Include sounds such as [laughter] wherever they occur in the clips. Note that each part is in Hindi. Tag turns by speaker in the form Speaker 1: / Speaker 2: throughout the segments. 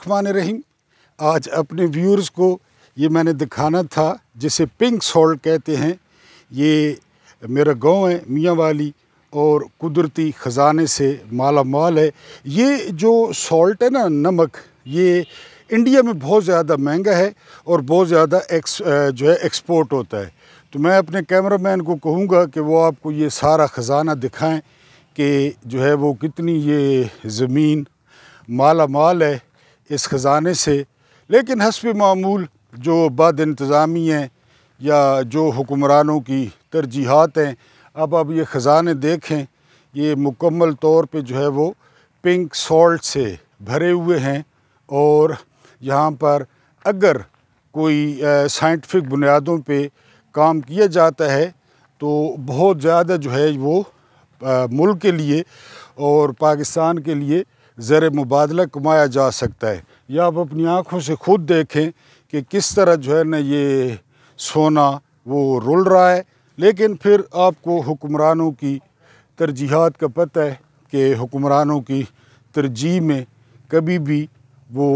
Speaker 1: रखमान रहीम आज अपने व्यूअर्स को ये मैंने दिखाना था जिसे पिंक सॉल्ट कहते हैं ये मेरा गांव है मियाँ वाली और कुदरती ख़जाने से माला माल है ये जो सॉल्ट है ना नमक ये इंडिया में बहुत ज़्यादा महंगा है और बहुत ज़्यादा एक्स जो है एक्सपोर्ट होता है तो मैं अपने कैमरामैन को कहूँगा कि वो आपको ये सारा ख़जाना दिखाएं कि जो है वो कितनी ये ज़मीन माला माल है इस ख़जाने से लेकिन हसब मामूल जो बद इंतज़ामी हैं या जो हुक्मरानों की तरजीहत हैं अब अब ये ख़जाने देखें ये मुकम्मल तौर पे जो है वो पिंक सॉल्ट से भरे हुए हैं और यहाँ पर अगर कोई साइंटिफिक बुनियादों पे काम किया जाता है तो बहुत ज़्यादा जो है वो मुल्क के लिए और पाकिस्तान के लिए ज़र मुबादला कमाया जा सकता है या आप अपनी आँखों से खुद देखें कि किस तरह जो है न ये सोना वो रुल रहा है लेकिन फिर आपको हुक्मरानों की तरजीहत का पता है कि हुक्मरानों की तरजीह में कभी भी वो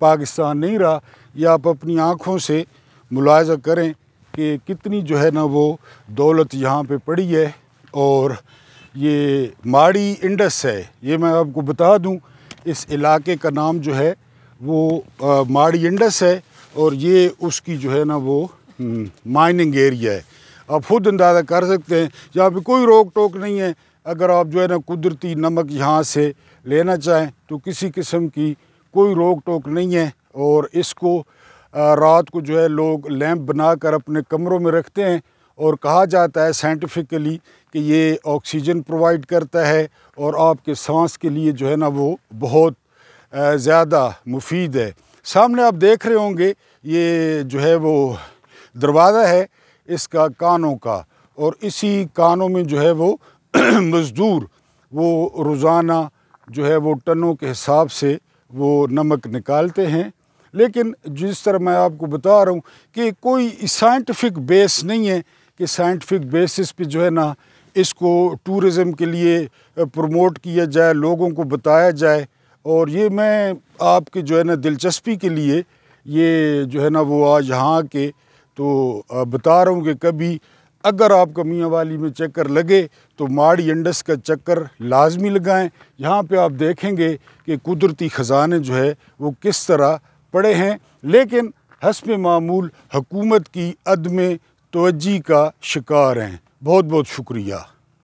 Speaker 1: पाकिस्तान नहीं रहा या आप अपनी आँखों से मुलाजा करें कि कितनी जो है ना वो दौलत यहाँ पे पड़ी है और ये माड़ी इंडस है ये मैं आपको बता दूं इस इलाके का नाम जो है वो आ, माड़ी इंडस है और ये उसकी जो है ना वो हम्म, माइनिंग एरिया है आप खुद अंदाज़ा कर सकते हैं यहाँ पे कोई रोक टोक नहीं है अगर आप जो है ना कुदरती नमक यहाँ से लेना चाहें तो किसी किस्म की कोई रोक टोक नहीं है और इसको रात को जो है लोग लैंप बनाकर अपने कमरों में रखते हैं और कहा जाता है साइंटिफिकली कि ये ऑक्सीजन प्रोवाइड करता है और आपके सांस के लिए जो है ना वो बहुत ज़्यादा मुफीद है सामने आप देख रहे होंगे ये जो है वो दरवाज़ा है इसका कानों का और इसी कानों में जो है वो [clears throat] मज़दूर वो रोज़ाना जो है वो टनों के हिसाब से वो नमक निकालते हैं लेकिन जिस तरह मैं आपको बता रहा हूँ कि कोई साइंटिफिक बेस नहीं है कि साइंटिफिक बेसिस पे जो है ना इसको टूरिज़म के लिए प्रमोट किया जाए लोगों को बताया जाए और ये मैं आपके जो है ना दिलचस्पी के लिए ये जो है ना वो आज यहाँ के तो बता रहा हूँ कि कभी अगर आपका मियाँ वाली में चक्कर लगे तो माड़ी अंडस का चक्कर लाजमी लगाएं यहाँ पे आप देखेंगे कि कुदरती ख़जाने जो है वो किस तरह पड़े हैं लेकिन हसब मामूल हकूमत की अदम तोज्जी का शिकार हैं बहुत बहुत शुक्रिया